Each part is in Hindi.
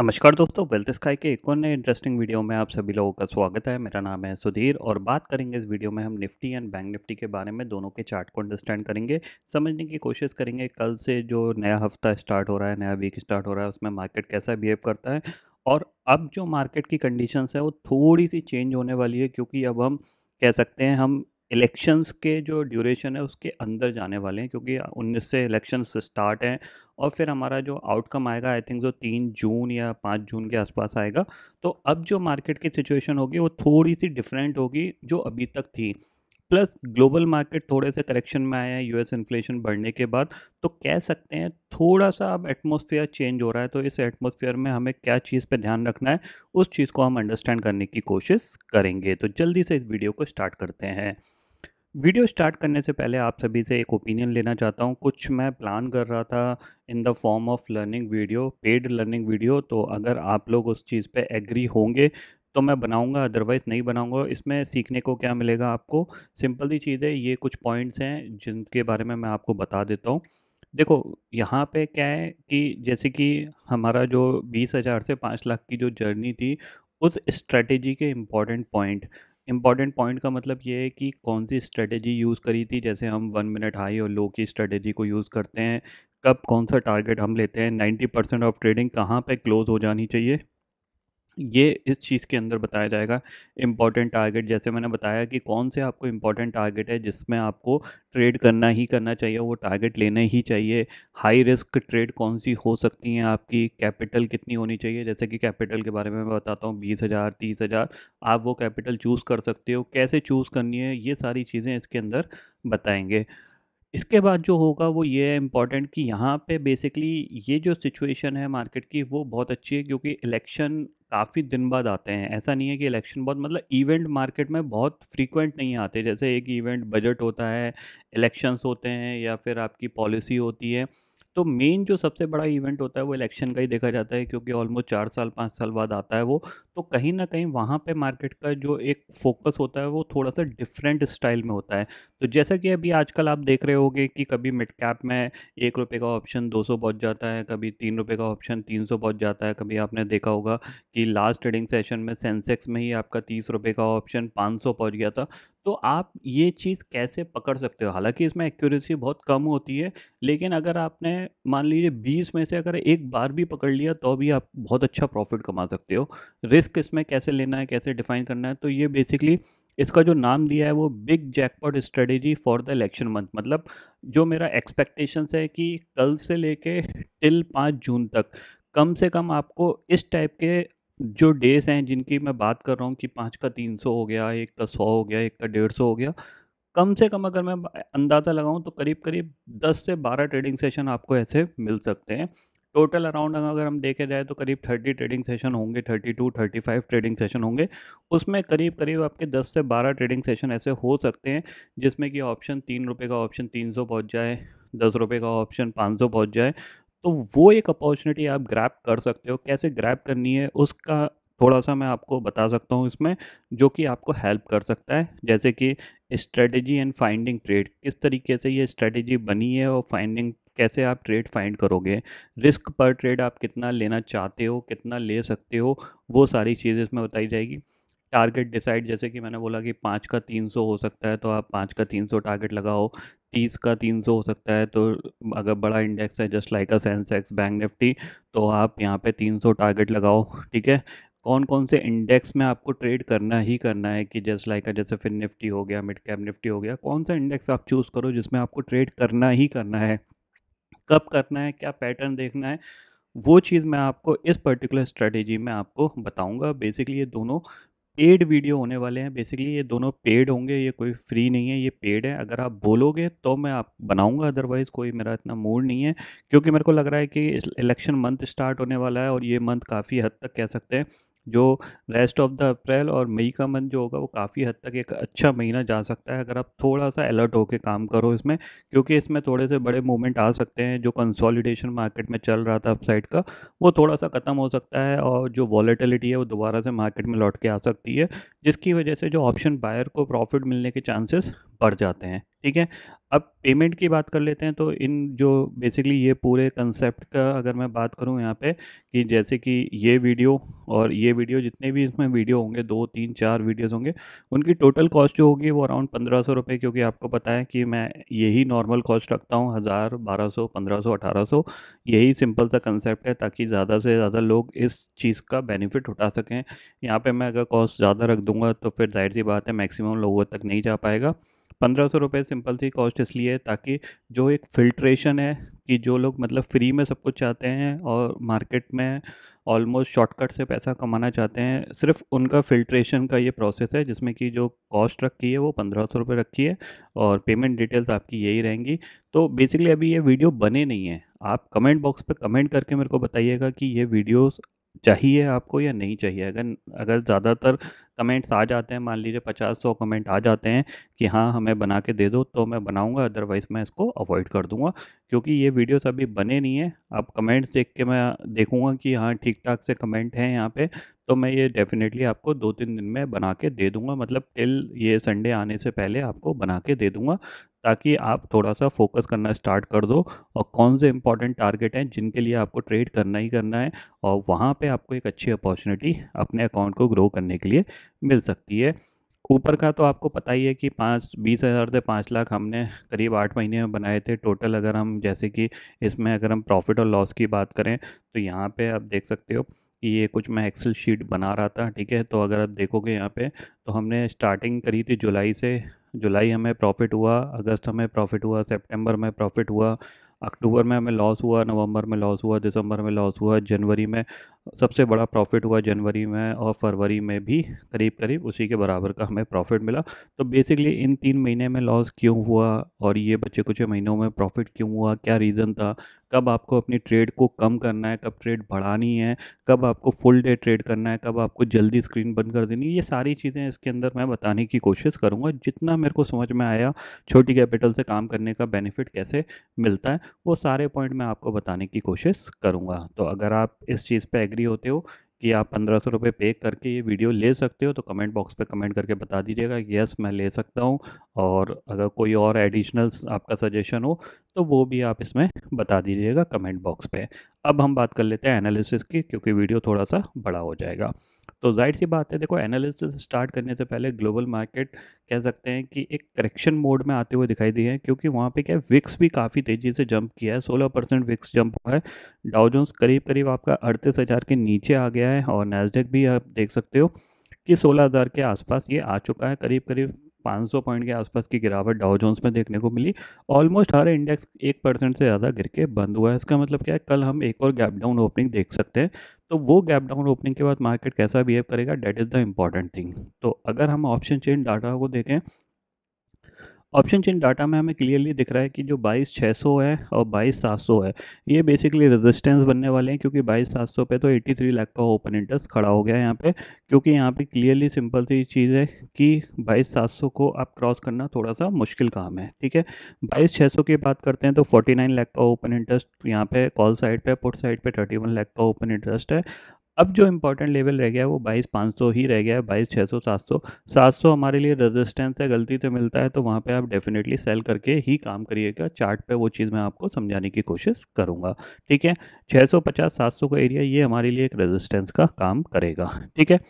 नमस्कार दोस्तों वेल्थ स्काई के एक और नए इंटरेस्टिंग वीडियो में आप सभी लोगों का स्वागत है मेरा नाम है सुधीर और बात करेंगे इस वीडियो में हम निफ्टी एंड बैंक निफ्टी के बारे में दोनों के चार्ट को अंडरस्टैंड करेंगे समझने की कोशिश करेंगे कल से जो नया हफ्ता स्टार्ट हो रहा है नया वीक स्टार्ट हो रहा है उसमें मार्केट कैसा बिहेव करता है और अब जो मार्केट की कंडीशंस है वो थोड़ी सी चेंज होने वाली है क्योंकि अब हम कह सकते हैं हम इलेक्शंस के जो ड्यूरेशन है उसके अंदर जाने वाले हैं क्योंकि उन्नीस से इलेक्शंस स्टार्ट हैं और फिर हमारा जो आउटकम आएगा आई थिंक जो तीन जून या पाँच जून के आसपास आएगा तो अब जो मार्केट की सिचुएशन होगी वो थोड़ी सी डिफरेंट होगी जो अभी तक थी प्लस ग्लोबल मार्केट थोड़े से करेक्शन में आया है यूएस इन्फ्लेशन बढ़ने के बाद तो कह सकते हैं थोड़ा सा अब एटमोसफियर चेंज हो रहा है तो इस एटमोसफियर में हमें क्या चीज़ पर ध्यान रखना है उस चीज़ को हम अंडरस्टैंड करने की कोशिश करेंगे तो जल्दी से इस वीडियो को स्टार्ट करते हैं वीडियो स्टार्ट करने से पहले आप सभी से एक ओपिनियन लेना चाहता हूँ कुछ मैं प्लान कर रहा था in the form of learning video paid learning video तो अगर आप लोग उस चीज़ पे एग्री होंगे तो मैं बनाऊंगा अदरवाइज़ नहीं बनाऊंगा इसमें सीखने को क्या मिलेगा आपको सिंपल सी चीज़ है ये कुछ पॉइंट्स हैं जिनके बारे में मैं आपको बता देता हूँ देखो यहाँ पे क्या है कि जैसे कि हमारा जो बीस हज़ार से पाँच लाख की जो जर्नी थी उस स्ट्रेटेजी के इम्पॉर्टेंट पॉइंट इम्पॉर्टेंट पॉइंट का मतलब ये है कि कौन सी स्ट्रेटेजी यूज़ करी थी जैसे हम वन मिनट हाई और लो की स्ट्रेटेजी को यूज़ करते हैं कब कौन सा टारगेट हम लेते हैं नाइन्टी परसेंट ऑफ ट्रेडिंग कहाँ पे क्लोज़ हो जानी चाहिए ये इस चीज़ के अंदर बताया जाएगा इम्पॉर्टेंट टारगेट जैसे मैंने बताया कि कौन से आपको इम्पॉर्टेंट टारगेट है जिसमें आपको ट्रेड करना ही करना चाहिए वो टारगेट लेने ही चाहिए हाई रिस्क ट्रेड कौन सी हो सकती हैं आपकी कैपिटल कितनी होनी चाहिए जैसे कि कैपिटल के बारे में मैं बताता हूँ बीस हज़ार तीस हज़ार आप वो कैपिटल चूज़ कर सकते हो कैसे चूज़ करनी है ये सारी चीज़ें इसके अंदर बताएँगे इसके बाद जो होगा वो ये है इम्पॉर्टेंट कि यहाँ पे बेसिकली ये जो सिचुएशन है मार्केट की वो बहुत अच्छी है क्योंकि इलेक्शन काफ़ी दिन बाद आते हैं ऐसा नहीं है कि इलेक्शन बहुत मतलब इवेंट मार्केट में बहुत फ्रीक्वेंट नहीं आते जैसे एक इवेंट बजट होता है इलेक्शंस होते हैं या फिर आपकी पॉलिसी होती है तो मेन जो सबसे बड़ा इवेंट होता है वो इलेक्शन का ही देखा जाता है क्योंकि ऑलमोस्ट चार साल पाँच साल बाद आता है वो तो कहीं ना कहीं वहाँ पे मार्केट का जो एक फोकस होता है वो थोड़ा सा डिफरेंट स्टाइल में होता है तो जैसा कि अभी आजकल आप देख रहे होगे कि कभी मिड कैप में एक रुपये का ऑप्शन दो सौ पहुँच जाता है कभी तीन रुपये का ऑप्शन तीन सौ पहुँच जाता है कभी आपने देखा होगा कि लास्ट ट्रेडिंग सेशन में सेंसेक्स में ही आपका तीस रुपये का ऑप्शन पाँच सौ पहुँच गया था तो आप ये चीज़ कैसे पकड़ सकते हो हालांकि इसमें एक्यूरेसी बहुत कम होती है लेकिन अगर आपने मान लीजिए बीस में से अगर एक बार भी पकड़ लिया तो भी आप बहुत अच्छा प्रॉफिट कमा सकते हो रिस्क रिस्क इसमें कैसे लेना है कैसे डिफाइन करना है तो ये बेसिकली इसका जो नाम दिया है वो big jackpot strategy for the election month मतलब जो मेरा एक्सपेक्टेशंस है कि कल से लेके टिल पाँच जून तक कम से कम आपको इस टाइप के जो डेज हैं जिनकी मैं बात कर रहा हूँ कि पाँच का तीन सौ हो गया एक का सौ हो गया एक का डेढ़ सौ हो गया कम से कम अगर मैं अंदाज़ा लगाऊं तो करीब करीब 10 से 12 ट्रेडिंग सेशन आपको ऐसे मिल सकते हैं टोटल अराउंड अगर हम देखे जाए तो करीब थर्टी ट्रेडिंग सेशन होंगे thirty two thirty five trading session होंगे उसमें करीब करीब आपके दस से बारह ट्रेडिंग सेशन ऐसे हो सकते हैं जिसमें कि ऑप्शन तीन रुपये का ऑप्शन तीन सौ पहुँच जाए दस रुपये का ऑप्शन पाँच सौ पहुँच जाए तो वो एक अपॉर्चुनिटी आप ग्रैप कर सकते हो कैसे ग्रैप करनी है उसका थोड़ा सा मैं आपको बता सकता हूँ इसमें जो कि आपको हेल्प कर सकता है जैसे कि स्ट्रेटजी एंड फाइंडिंग ट्रेड किस तरीके से ये स्ट्रेटजी बनी है और फाइंडिंग कैसे आप ट्रेड फाइंड करोगे रिस्क पर ट्रेड आप कितना लेना चाहते हो कितना ले सकते हो वो सारी चीज़ें इसमें बताई जाएगी टारगेट डिसाइड जैसे कि मैंने बोला कि पाँच का तीन सौ हो सकता है तो आप पाँच का तीन सौ टारगेट लगाओ तीस का तीन सौ हो सकता है तो अगर बड़ा इंडेक्स है just like a Sensex bank Nifty तो आप यहाँ पे तीन सौ टारगेट लगाओ ठीक है कौन कौन से इंडेक्स में आपको ट्रेड करना ही करना है कि जस्ट लाइक जैसे फिर निफ्टी हो गया मिड कैप निफ्टी हो गया कौन सा इंडेक्स आप चूज़ करो जिसमें आपको ट्रेड करना ही करना है कब करना है क्या पैटर्न देखना है वो चीज़ मैं आपको इस पर्टिकुलर स्ट्रेटेजी में आपको बताऊंगा बेसिकली ये दोनों पेड वीडियो होने वाले हैं बेसिकली ये दोनों पेड होंगे ये कोई फ्री नहीं है ये पेड है अगर आप बोलोगे तो मैं आप बनाऊंगा अदरवाइज़ कोई मेरा इतना मूड नहीं है क्योंकि मेरे को लग रहा है कि इलेक्शन मंथ स्टार्ट होने वाला है और ये मंथ काफ़ी हद तक कह सकते हैं जो रेस्ट ऑफ द अप्रैल और मई का मंथ जो होगा वो काफ़ी हद तक एक अच्छा महीना जा सकता है अगर आप थोड़ा सा अलर्ट होकर काम करो इसमें क्योंकि इसमें थोड़े से बड़े मूवमेंट आ सकते हैं जो कंसोलिडेशन मार्केट में चल रहा था अपसाइड का वो थोड़ा सा ख़त्म हो सकता है और जो वॉलेटिलिटी है वो दोबारा से मार्केट में लौट के आ सकती है जिसकी वजह से जो ऑप्शन बायर को प्रॉफिट मिलने के चांसेस बढ़ जाते हैं ठीक है अब पेमेंट की बात कर लेते हैं तो इन जो बेसिकली ये पूरे कंसेप्ट का अगर मैं बात करूँ यहाँ पे कि जैसे कि ये वीडियो और ये वीडियो जितने भी इसमें वीडियो होंगे दो तीन चार वीडियोस होंगे उनकी टोटल कॉस्ट जो होगी वो अराउंड पंद्रह सौ रुपये क्योंकि आपको पता है कि मैं यही नॉर्मल कॉस्ट रखता हूँ हज़ार बारह सौ पंद्रह सौ अठारह सौ यही सिंपल सा कंसेप्ट है ताकि ज़्यादा से ज़्यादा लोग इस चीज़ का बेनिफिट उठा सकें यहाँ पर मैं अगर कॉस्ट ज़्यादा रख दूँगा तो फिर जाहिर सी बात है मैक्सिमम लोगों तक नहीं जा पाएगा पंद्रह सौ रुपये सिंपल सी कॉस्ट इसलिए है ताकि जो एक फिल्ट्रेशन है कि जो लोग मतलब फ्री में सब कुछ चाहते हैं और मार्केट में ऑलमोस्ट शॉर्टकट से पैसा कमाना चाहते हैं सिर्फ उनका फिल्ट्रेशन का ये प्रोसेस है जिसमें कि जो कॉस्ट रखी है वो पंद्रह सौ रुपये रखी है और पेमेंट डिटेल्स आपकी यही रहेंगी तो बेसिकली अभी ये वीडियो बने नहीं है आप कमेंट बॉक्स पर कमेंट करके मेरे को बताइएगा कि ये वीडियोस चाहिए आपको या नहीं चाहिए अगर अगर ज़्यादातर कमेंट्स आ जाते हैं मान लीजिए पचास सौ कमेंट आ जाते हैं कि हाँ हमें बना के दे दो तो मैं बनाऊंगा अदरवाइज़ मैं इसको अवॉइड कर दूंगा क्योंकि ये वीडियोस अभी बने नहीं है आप कमेंट्स देख के मैं देखूंगा कि हाँ ठीक ठाक से कमेंट हैं यहाँ पे तो मैं ये डेफिनेटली आपको दो तीन दिन में बना के दे दूंगा मतलब टिल ये संडे आने से पहले आपको बना के दे दूंगा ताकि आप थोड़ा सा फोकस करना स्टार्ट कर दो और कौन से इंपॉर्टेंट टारगेट हैं जिनके लिए आपको ट्रेड करना ही करना है और वहाँ पे आपको एक अच्छी अपॉर्चुनिटी अपने अकाउंट को ग्रो करने के लिए मिल सकती है ऊपर का तो आपको पता ही है कि पाँच बीस हज़ार से पाँच लाख हमने करीब आठ महीने में बनाए थे टोटल अगर हम जैसे कि इसमें अगर हम प्रॉफिट और लॉस की बात करें तो यहाँ पे आप देख सकते हो कि ये कुछ मैं एक्सेल शीट बना रहा था ठीक है तो अगर आप देखोगे यहाँ पे तो हमने स्टार्टिंग करी थी जुलाई से जुलाई हमें प्रॉफिट हुआ अगस्त हमें प्रॉफिट हुआ सितंबर में प्रॉफिट हुआ अक्टूबर में हमें लॉस हुआ नवंबर में लॉस हुआ दिसंबर में लॉस हुआ जनवरी में सबसे बड़ा प्रॉफिट हुआ जनवरी में और फरवरी में भी करीब करीब उसी के बराबर का हमें प्रॉफिट मिला तो बेसिकली इन तीन महीने में लॉस क्यों हुआ और ये बच्चे कुछ महीनों में प्रॉफिट क्यों हुआ क्या रीज़न था कब आपको अपनी ट्रेड को कम करना है कब ट्रेड बढ़ानी है कब आपको फुल डे ट्रेड करना है कब आपको जल्दी स्क्रीन बंद कर देनी ये सारी चीज़ें इसके अंदर मैं बताने की कोशिश करूँगा जितना मेरे को समझ में आया छोटी कैपिटल से काम करने का बेनिफिट कैसे मिलता है वो सारे पॉइंट मैं आपको बताने की कोशिश करूँगा तो अगर आप इस चीज़ पर एग्री होते हो कि आप पंद्रह सौ रुपये पे करके ये वीडियो ले सकते हो तो कमेंट बॉक्स पे कमेंट करके बता दीजिएगा यस मैं ले सकता हूँ और अगर कोई और एडिशनल आपका सजेशन हो तो वो भी आप इसमें बता दीजिएगा कमेंट बॉक्स पे अब हम बात कर लेते हैं एनालिसिस की क्योंकि वीडियो थोड़ा सा बड़ा हो जाएगा तो जाहिर सी बात है देखो एनालिसिस स्टार्ट करने से पहले ग्लोबल मार्केट कह सकते हैं कि एक करेक्शन मोड में आते हुए दिखाई दिए हैं क्योंकि वहाँ पे क्या विक्स भी काफ़ी तेज़ी से जंप किया है सोलह परसेंट विक्स जंप हुआ है डाउजोन्स करीब करीब आपका अड़तीस हज़ार के नीचे आ गया है और नेस्डेक भी आप देख सकते हो कि सोलह हज़ार के आसपास ये आ चुका है करीब करीब 500 पॉइंट के आसपास की गिरावट डाउ जोन्स में देखने को मिली ऑलमोस्ट हर इंडेक्स एक परसेंट से ज़्यादा गिर के बंद हुआ है इसका मतलब क्या है कल हम एक और गैप डाउन ओपनिंग देख सकते हैं तो वो गैप डाउन ओपनिंग के बाद मार्केट कैसा बिहेव करेगा that is the important thing तो अगर हम ऑप्शन चेंज डाटा को देखें ऑप्शन चेन डाटा में हमें क्लियरली दिख रहा है कि जो 22600 है और 22700 है ये बेसिकली रेजिस्टेंस बनने वाले हैं क्योंकि 22700 पे तो 83 लाख का ओपन इंटरेस्ट खड़ा हो गया यहाँ पे क्योंकि यहाँ पे क्लियरली सिंपल सी चीज़ है कि 22700 को आप क्रॉस करना थोड़ा सा मुश्किल काम है ठीक है सौ की बात करते हैं तो फोर्टी लाख का ओपन इंटरेस्ट यहाँ पे कॉल साइड पर put side thirty one lakh का ओपन इंटरेस्ट है अब जो इंपॉर्टेंट लेवल रह गया है वो बाईस पाँच सौ ही रह गया है बाईस छः सौ सात सौ सात सौ हमारे लिए रेजिस्टेंस है गलती से मिलता है तो वहाँ पे आप डेफिनेटली सेल करके ही काम करिएगा चार्ट पे वो चीज़ मैं आपको समझाने की कोशिश करूँगा ठीक है छः सौ पचास सात सौ का एरिया ये हमारे लिए एक रेजिस्टेंस का काम करेगा ठीक है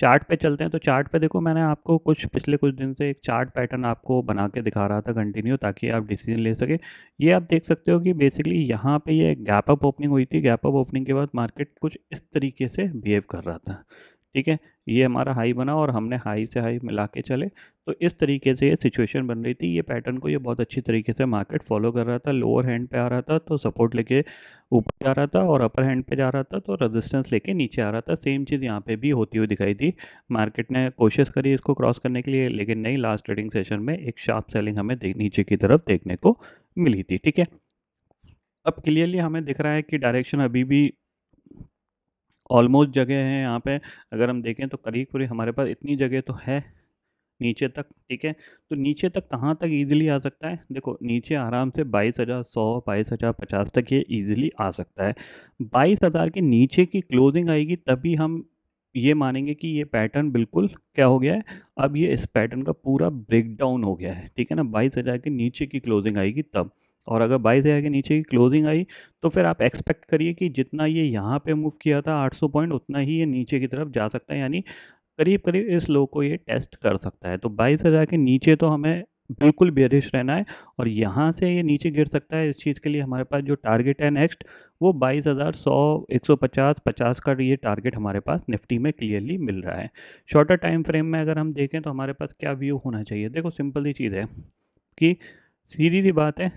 चार्ट पे चलते हैं तो चार्ट पे देखो मैंने आपको कुछ पिछले कुछ दिन से एक चार्ट पैटर्न आपको बना के दिखा रहा था कंटिन्यू ताकि आप डिसीजन ले सके ये आप देख सकते हो कि बेसिकली यहाँ पे ये गैप अप ओपनिंग हुई थी गैप अप ओपनिंग के बाद मार्केट कुछ इस तरीके से बिहेव कर रहा था ठीक है ये हमारा हाई बना और हमने हाई से हाई मिला के चले तो इस तरीके से ये सिचुएशन बन रही थी ये पैटर्न को ये बहुत अच्छी तरीके से मार्केट फॉलो कर रहा था लोअर हैंड पे आ रहा था तो सपोर्ट लेके ऊपर जा रहा था और अपर हैंड पे जा रहा था तो रेजिस्टेंस लेके नीचे आ रहा था सेम चीज़ यहाँ पे भी होती हुई दिखाई थी मार्केट ने कोशिश करी इसको क्रॉस करने के लिए लेकिन नहीं लास्ट ट्रेडिंग सेशन में एक शार्प सेलिंग हमें नीचे की तरफ देखने को मिली थी ठीक है अब क्लियरली हमें दिख रहा है कि डायरेक्शन अभी भी ऑलमोस्ट जगह है यहाँ पे अगर हम देखें तो करीब हमारे पास इतनी जगह तो है नीचे तक ठीक है तो नीचे तक कहाँ तक ईजिली आ सकता है देखो नीचे आराम से बाईस हज़ार सौ बाईस हज़ार पचास तक ये ईजिली आ सकता है बाईस हज़ार के नीचे की क्लोजिंग आएगी तभी हम ये मानेंगे कि ये पैटर्न बिल्कुल क्या हो गया है अब ये इस पैटर्न का पूरा ब्रेकडाउन हो गया है ठीक है ना बाईस हज़ार के नीचे की क्लोजिंग आएगी तब और अगर बाईस हज़ार के नीचे की क्लोजिंग आई तो फिर आप एक्सपेक्ट करिए कि जितना ये यहाँ पे मूव किया था 800 पॉइंट उतना ही ये नीचे की तरफ जा सकता है यानी करीब करीब इस लो को ये टेस्ट कर सकता है तो बाईस हज़ार के नीचे तो हमें बिल्कुल बेरिश रहना है और यहाँ से ये नीचे गिर सकता है इस चीज़ के लिए हमारे पास जो टारगेट है नेक्स्ट वो बाईस हज़ार सौ एक सौ पचास पचास का ये टारगेट हमारे पास निफ्टी में क्लियरली मिल रहा है शॉर्टर टाइम फ्रेम में अगर हम देखें तो हमारे पास क्या व्यू होना चाहिए देखो सिंपल ही चीज़ है कि सीधी सी बात है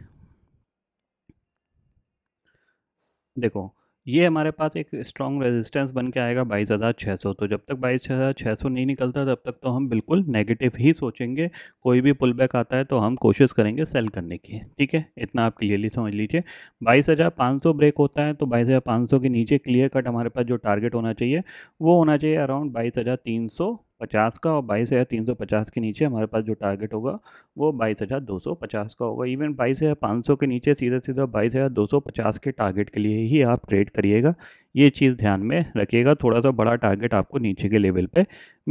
देखो ये हमारे पास एक स्ट्रॉन्ग रेजिस्टेंस बन के आएगा बाईस हज़ार छः सौ तो जब तक बाईस हज़ार छः सौ नहीं निकलता तब तक तो हम बिल्कुल नेगेटिव ही सोचेंगे कोई भी पुल बैक आता है तो हम कोशिश करेंगे सेल करने की ठीक है इतना आप क्लियरली समझ लीजिए बाईस हज़ार पाँच सौ ब्रेक होता है तो बाईस हज़ार पाँच सौ के नीचे क्लियर कट हमारे पास जो टारगेट होना चाहिए वो होना चाहिए अराउंड बाईस हज़ार तीन सौ पचास का और बाईस हज़ार तीन सौ पचास के नीचे हमारे पास जो टारगेट होगा वो बाईस हज़ार दो सौ पचास का होगा इवन बाईस हज़ार पाँच सौ के नीचे सीधा सीधा बाईस हज़ार दो सौ पचास के टारगेट के लिए ही आप ट्रेड करिएगा ये चीज़ ध्यान में रखिएगा थोड़ा सा बड़ा टारगेट आपको नीचे के लेवल पर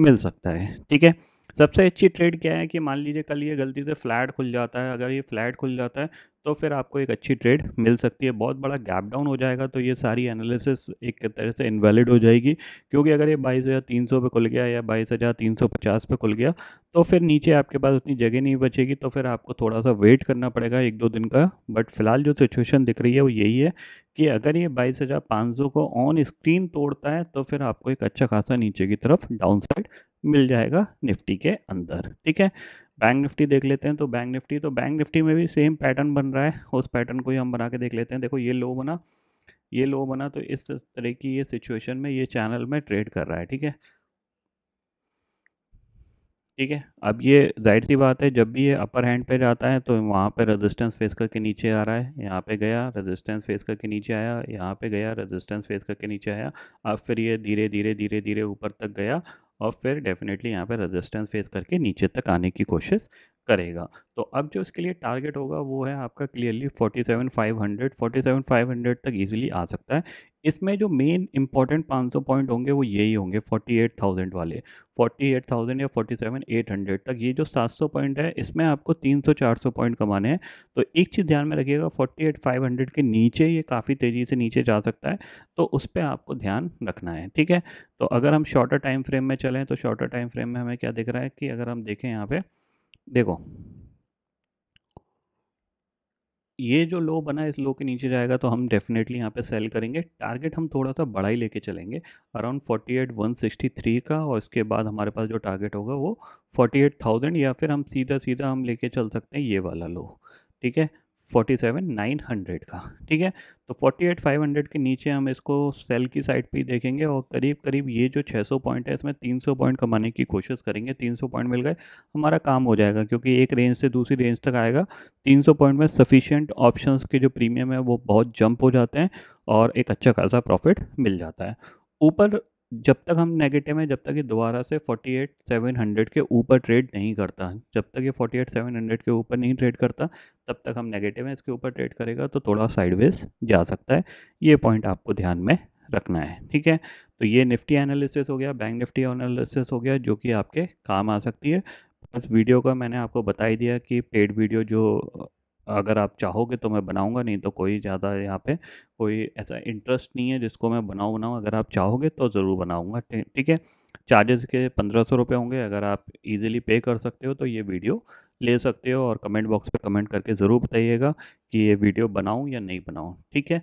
मिल सकता है ठीक है सबसे अच्छी ट्रेड क्या है कि मान लीजिए कल ये गलती से फ्लैट खुल जाता है अगर ये फ्लैट खुल जाता है तो फिर आपको एक अच्छी ट्रेड मिल सकती है बहुत बड़ा गैप डाउन हो जाएगा तो ये सारी एनालिसिस एक तरह से इनवैलिड हो जाएगी क्योंकि अगर ये बाईस हज़ार तीन सौ पर खुल गया या बाईस हज़ार तीन सौ पचास पर खुल गया तो फिर नीचे आपके पास उतनी जगह नहीं बचेगी तो फिर आपको थोड़ा सा वेट करना पड़ेगा एक दो दिन का बट फिलहाल जो सिचुएशन दिख रही है वो यही है कि अगर ये बाईस हज़ार पाँच सौ को ऑन स्क्रीन तोड़ता है तो फिर आपको एक अच्छा खासा नीचे की तरफ डाउन साइड मिल जाएगा निफ्टी के अंदर ठीक है बैंक निफ्टी देख लेते हैं तो बैंक निफ्टी तो बैंक निफ्टी में भी सेम पैटर्न बन रहा है उस पैटर्न को ही हम बना के देख लेते हैं देखो ये लो बना ये लो बना तो इस तरह की ये सिचुएशन में ये चैनल में ट्रेड कर रहा है ठीक है ठीक है अब ये जाहिर सी बात है जब भी ये अपर हैंड पे जाता है तो वहाँ पे रेजिस्टेंस फेस करके नीचे आ रहा है यहाँ पे गया रेजिस्टेंस फेस करके नीचे आया यहाँ पे गया रेजिस्टेंस फेस करके नीचे आया अब फिर ये धीरे धीरे धीरे धीरे ऊपर तक गया और फिर डेफिनेटली यहाँ पे रेजिस्टेंस फेस करके नीचे तक आने की कोशिश करेगा तो अब जो इसके लिए टारगेट होगा वो है आपका क्लियरली 47,500 47,500 तक इजीली आ सकता है इसमें जो मेन इंपॉर्टेंट 500 पॉइंट होंगे वो यही होंगे 48,000 वाले 48,000 या 47,800 तक ये जो 700 पॉइंट है इसमें आपको 300-400 पॉइंट कमाने हैं तो एक चीज़ ध्यान में रखिएगा 48,500 के नीचे ये काफ़ी तेज़ी से नीचे जा सकता है तो उस पर आपको ध्यान रखना है ठीक है तो अगर हम शॉर्टर टाइम फ्रेम में चलें तो शॉर्टर टाइम फ्रेम में हमें क्या दिख रहा है कि अगर हम देखें यहाँ पर देखो ये जो लो बना है इस लो के नीचे जाएगा तो हम डेफिनेटली यहाँ पे सेल करेंगे टारगेट हम थोड़ा सा बड़ा ही लेके चलेंगे around eight one sixty three का और इसके बाद हमारे पास जो टारगेट होगा वो एट थाउजेंड या फिर हम सीधा सीधा हम लेके चल सकते हैं ये वाला लो ठीक है फोर्टी सेवन नाइन हंड्रेड का ठीक है तो फोर्टी एट फाइव हंड्रेड के नीचे हम इसको सेल की साइड पे देखेंगे और करीब करीब ये जो छः सौ पॉइंट है इसमें तीन सौ पॉइंट कमाने की कोशिश करेंगे तीन सौ पॉइंट मिल गए हमारा काम हो जाएगा क्योंकि एक रेंज से दूसरी रेंज तक आएगा तीन सौ पॉइंट में सफिशियंट ऑप्शन के जो प्रीमियम है वो बहुत जंप हो जाते हैं और एक अच्छा खासा प्रॉफिट मिल जाता है ऊपर जब तक हम नेगेटिव हैं जब तक ये दोबारा से 48,700 के ऊपर ट्रेड नहीं करता जब तक ये 48,700 के ऊपर नहीं ट्रेड करता तब तक हम नेगेटिव हैं इसके ऊपर ट्रेड करेगा तो थोड़ा साइडवेज जा सकता है ये पॉइंट आपको ध्यान में रखना है ठीक है तो ये निफ्टी एनालिसिस हो गया बैंक निफ्टी एनालिसिस हो गया जो कि आपके काम आ सकती है इस वीडियो का मैंने आपको बता ही दिया कि पेड वीडियो जो अगर आप चाहोगे तो मैं बनाऊंगा नहीं तो कोई ज़्यादा यहाँ पे कोई ऐसा इंटरेस्ट नहीं है जिसको मैं बनाऊँ बनाऊँ अगर आप चाहोगे तो ज़रूर बनाऊँगा ठीक है चार्जेस के पंद्रह सौ रुपये होंगे अगर आप इजीली पे कर सकते हो तो ये वीडियो ले सकते हो और कमेंट बॉक्स पर कमेंट करके ज़रूर बताइएगा कि ये वीडियो बनाऊँ या नहीं बनाऊँ ठीक है